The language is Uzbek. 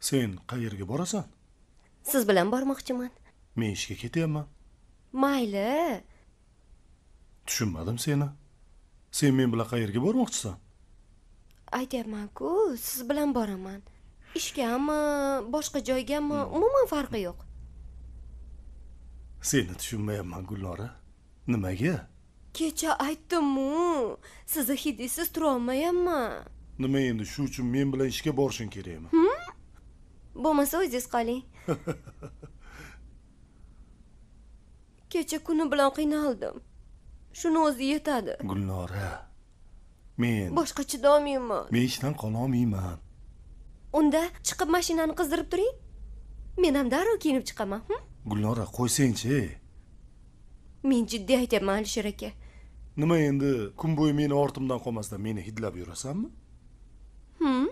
sen qayerga borasan siz bilan bormoqchiman men ishga ketyapman mayli tushunmadim seni sen men bilan qayerga bormoqchisan aytyapmanku siz bilan boraman ishgami boshqa joygami hmm. umuman farqi yo'q seni tushunmayapman gulnora nimaga kecha aytdimu sizni hidingsiz turolmayapman nima endi shu uchun men bilan ishga borishing kerakmi hmm? bo'lmasa o'zingiz qoling kecha kuni bilan qiynaldim shuni o'zi yetadi gulnora men boshqa chidolmayman men ishdan qololmayman unda chiqib mashinani qizdirib turing men ham darrov kiyinib chiqaman hm? gulnora qo'ysangchi men jiddiy aytyapman alisher aka nima endi kun bo'yi meni ortimdan qolmasdan meni hidlab yurasanmi hmm?